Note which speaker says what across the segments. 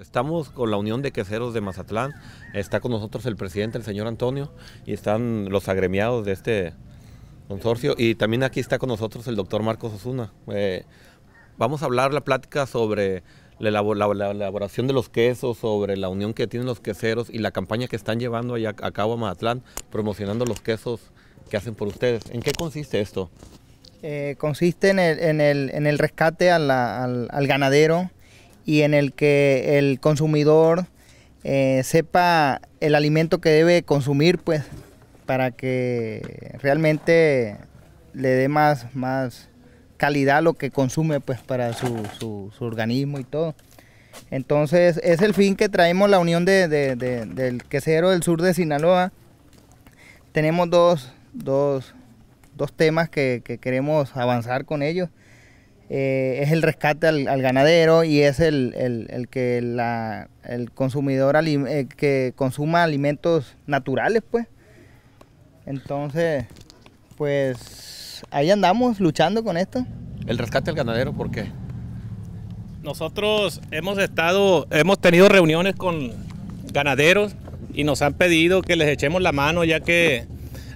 Speaker 1: Estamos con la Unión de Queseros de Mazatlán, está con nosotros el presidente, el señor Antonio, y están los agremiados de este consorcio, y también aquí está con nosotros el doctor Marcos Osuna. Eh, vamos a hablar la plática sobre la, elaboración de los quesos, sobre la unión que tienen los queseros y la campaña que están llevando a cabo a Mazatlán, promocionando los quesos que hacen por ustedes. ¿En qué consiste esto? Eh, consiste en el, rescate al ganadero, y en el que el consumidor eh, sepa el alimento que debe consumir, pues, para que realmente le dé más, más calidad lo que consume, pues, para su, organismo y todo. Entonces, es el fin que traemos la unión del quesero del sur de Sinaloa. Tenemos dos, dos, temas que, que queremos avanzar con ellos. Eh, es el rescate al, ganadero y es el, que el consumidor eh, que consuma alimentos naturales, pues. Entonces, pues ahí andamos luchando con esto. El rescate al ganadero, ¿por qué? Nosotros hemos estado, hemos tenido reuniones con ganaderos y nos han pedido que les echemos la mano ya que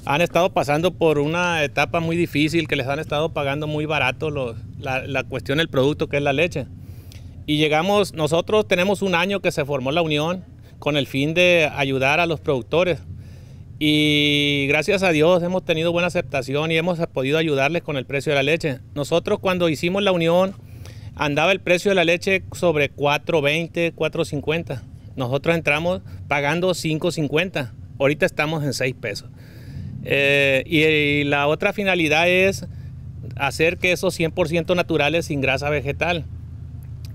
Speaker 1: han estado pasando por una etapa muy difícil, que les han estado pagando muy barato los, la, cuestión del producto que es la leche. Y llegamos, nosotros tenemos un año que se formó la unión con el fin de ayudar a los productores. Y gracias a Dios hemos tenido buena aceptación y hemos podido ayudarles con el precio de la leche. Nosotros cuando hicimos la unión andaba el precio de la leche sobre 4.20, 4.50. Nosotros entramos pagando 5.50. Ahorita estamos en 6 pesos. Eh, y la otra finalidad es hacer que esos 100% naturales sin grasa vegetal.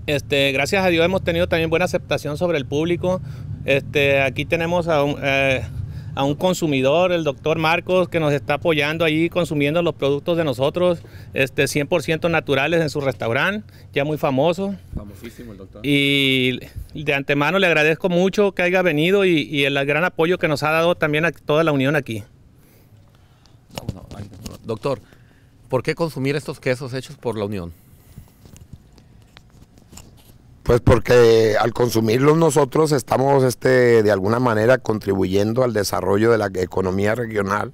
Speaker 1: Este, gracias a Dios hemos tenido también buena aceptación sobre el público. Este, aquí tenemos a un, eh, consumidor, el doctor Marcos, que nos está apoyando ahí consumiendo los productos de nosotros, este, 100% naturales en su restaurante, ya muy famoso. Famosísimo el doctor. Y de antemano le agradezco mucho que haya venido y, y el gran apoyo que nos ha dado también a toda la unión aquí. Doctor, ¿Por qué consumir estos quesos hechos por la Unión?
Speaker 2: Pues porque al consumirlos nosotros estamos este, de alguna manera contribuyendo al desarrollo de la economía regional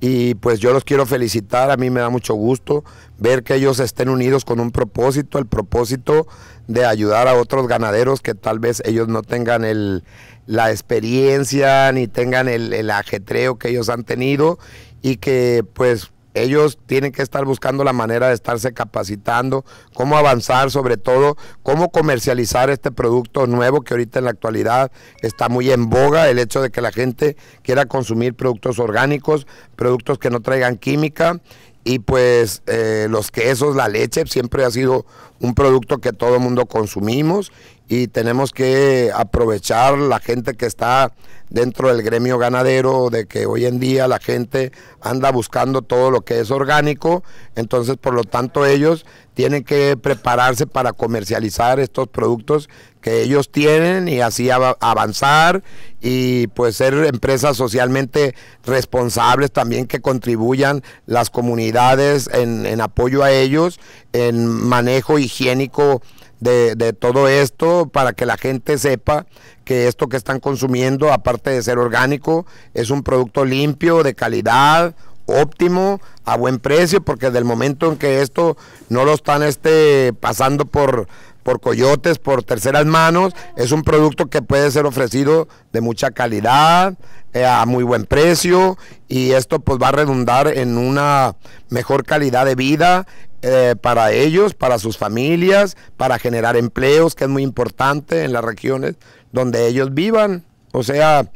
Speaker 2: y pues yo los quiero felicitar, a mí me da mucho gusto ver que ellos estén unidos con un propósito, el propósito de ayudar a otros ganaderos que tal vez ellos no tengan la experiencia ni tengan el, el ajetreo que ellos han tenido y que pues ellos tienen que estar buscando la manera de estarse capacitando, cómo avanzar, sobre todo cómo comercializar este producto nuevo que ahorita en la actualidad está muy en boga, el hecho de que la gente quiera consumir productos orgánicos, productos que no traigan química y pues eh, los quesos, la leche, siempre ha sido un producto que todo el mundo consumimos y tenemos que aprovechar la gente que está dentro del gremio ganadero, de que hoy en día la gente anda buscando todo lo que es orgánico, entonces por lo tanto ellos tienen que prepararse para comercializar estos productos que ellos tienen y así avanzar y pues ser empresas socialmente responsables también que contribuyan las comunidades en apoyo a ellos, en manejo higiénico de, de, todo esto para que la gente sepa que esto que están consumiendo, aparte de ser orgánico, es un producto limpio, de calidad, óptimo, a buen precio, porque desde el momento en que esto no lo están este, pasando por por coyotes, por terceras manos. Es un producto que puede ser ofrecido de mucha calidad, eh, a muy buen precio y esto pues va a redundar en una mejor calidad de vida, eh, para ellos, para sus familias, para generar empleos, que es muy importante en las regiones donde ellos vivan. O sea,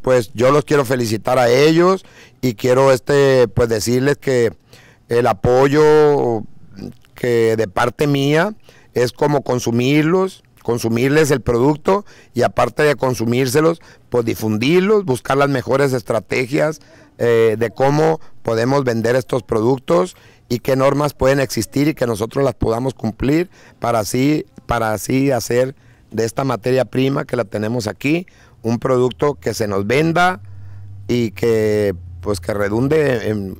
Speaker 2: pues yo los quiero felicitar a ellos y quiero este, pues decirles que el apoyo que de parte mía es como consumirlos, consumirles el producto y aparte de consumírselos, pues difundirlos, buscar las mejores estrategias eh, de cómo podemos vender estos productos y qué normas pueden existir y que nosotros las podamos cumplir para así, para así hacer de esta materia prima que la tenemos aquí un producto que se nos venda y que pues que redunde en,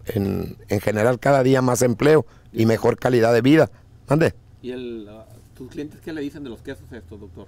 Speaker 2: en, generar cada día más empleo y mejor calidad de vida. ¿Mande?
Speaker 1: ¿Y el, ah, tus clientes qué le dicen de los quesos estos, doctor?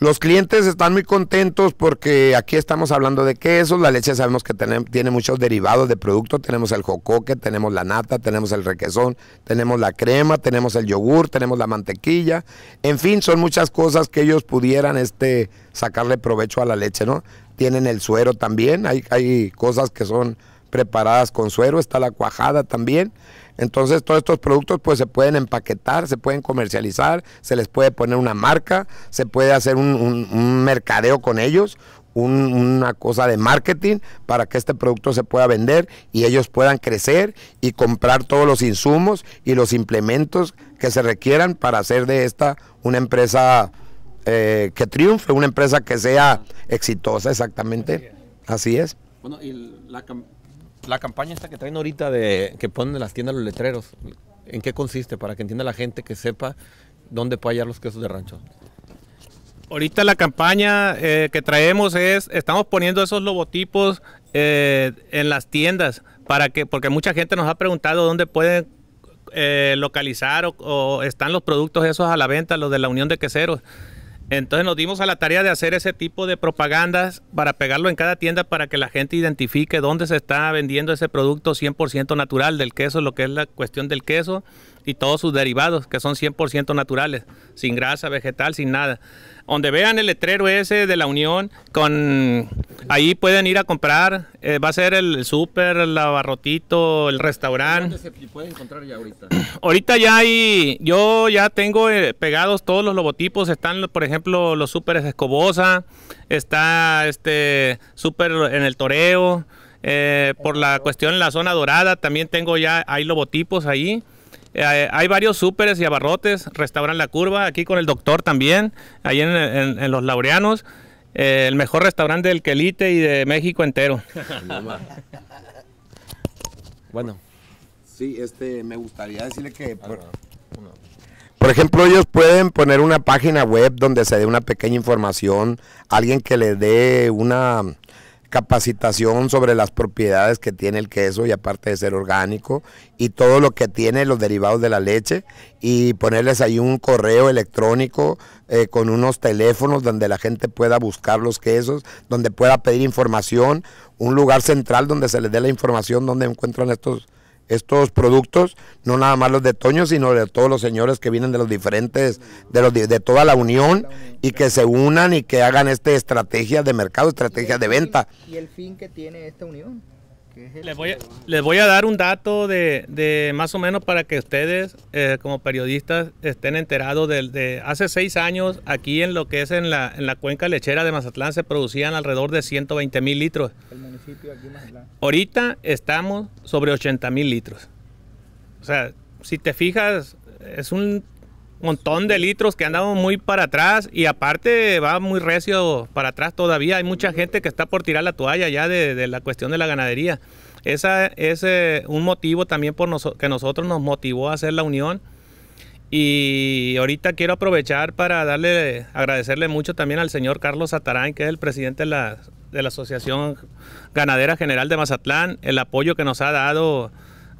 Speaker 2: Los clientes están muy contentos porque aquí estamos hablando de quesos, la leche sabemos que tiene, muchos derivados de producto, tenemos el jocoque, tenemos la nata, tenemos el requesón, tenemos la crema, tenemos el yogur, tenemos la mantequilla, en fin, son muchas cosas que ellos pudieran este, sacarle provecho a la leche, ¿no? Tienen el suero también, hay, hay cosas que son preparadas con suero, está la cuajada también. Entonces todos estos productos pues se pueden empaquetar, se pueden comercializar, se les puede poner una marca, se puede hacer un, mercadeo con ellos, una cosa de marketing para que este producto se pueda vender y ellos puedan crecer y comprar todos los insumos y los implementos que se requieran para hacer de esta una empresa eh, que triunfe, una empresa que sea exitosa exactamente. Así es.
Speaker 1: Bueno, y la, la campaña esta que traen ahorita de que ponen en las tiendas los letreros, ¿en qué consiste? Para que entienda la gente que sepa dónde puede hallar los quesos de rancho. Ahorita la campaña eh, que traemos es, estamos poniendo esos logotipos eh, en las tiendas para que, porque mucha gente nos ha preguntado dónde pueden eh, localizar o, o, están los productos esos a la venta, los de la Unión de Queseros. Entonces nos dimos a la tarea de hacer ese tipo de propagandas para pegarlo en cada tienda para que la gente identifique dónde se está vendiendo ese producto 100% natural del queso, lo que es la cuestión del queso y todos sus derivados, que son 100% naturales, sin grasa vegetal, sin nada. Donde vean el letrero ese de la Unión, con ahí pueden ir a comprar, eh, va a ser el súper, el abarrotito, el restaurante. se puede encontrar ya ahorita? ahorita ya hay, yo ya tengo eh, pegados todos los logotipos, están por ejemplo los súperes Escobosa, está este súper en el Toreo, eh, por la cuestión en la zona dorada también tengo ya, hay logotipos ahí. Eh, hay varios súperes y abarrotes, restauran La Curva, aquí con el doctor también, ahí en, Los Laureanos. Eh, el mejor restaurante del Quelite y de México entero.
Speaker 2: bueno. Sí, este, me gustaría decirle que... por ejemplo, ellos pueden poner una página web donde se dé una pequeña información, alguien que le dé una capacitación sobre las propiedades que tiene el queso y aparte de ser orgánico y todo lo que tiene los derivados de la leche y ponerles ahí un correo electrónico eh, con unos teléfonos donde la gente pueda buscar los quesos, donde pueda pedir información, un lugar central donde se les dé la información donde encuentran estos estos productos, no nada más los de Toño, sino de todos los señores que vienen de los diferentes, de, los, de toda la unión, y que se unan y que hagan esta estrategia de mercado, estrategia de venta.
Speaker 1: ¿Y el fin que tiene esta unión? Les voy, a, dar un dato de, de más o menos para que ustedes eh, como periodistas estén enterados de, de, hace seis años aquí en lo que es en la, en la cuenca lechera de Mazatlán se producían alrededor de 120 mil litros. Ahorita estamos sobre 80 mil litros. O sea, si te fijas, es un montón de litros que andamos muy para atrás y aparte va muy recio para atrás todavía. Hay mucha gente que está por tirar la toalla ya de, la cuestión de la ganadería. Ese es eh, un motivo también por que nosotros nos motivó a hacer la unión. Y ahorita quiero aprovechar para darle, agradecerle mucho también al señor Carlos Atarán, que es el presidente de la de la Asociación Ganadera General de Mazatlán, el apoyo que nos ha dado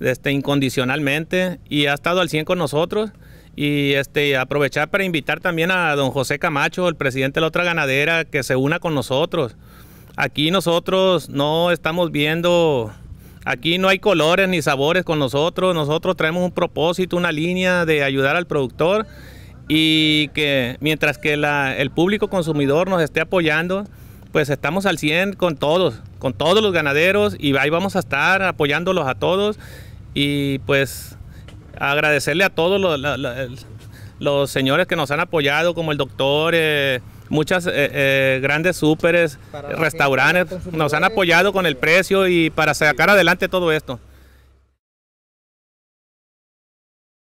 Speaker 1: este, incondicionalmente y ha estado al cien con nosotros. Y este, aprovechar para invitar también a don José Camacho, el presidente de la otra ganadera, que se una con nosotros. Aquí nosotros no estamos viendo, aquí no hay colores ni sabores con nosotros, nosotros traemos un propósito, una línea de ayudar al productor y que mientras que el público consumidor nos esté apoyando, pues estamos al 100 con todos, con todos los ganaderos y ahí vamos a estar apoyándolos a todos y pues agradecerle a todos los, señores que nos han apoyado, como el doctor, eh, muchas eh, eh, grandes súperes, restaurantes, nos han apoyado con el precio y para sacar adelante todo esto.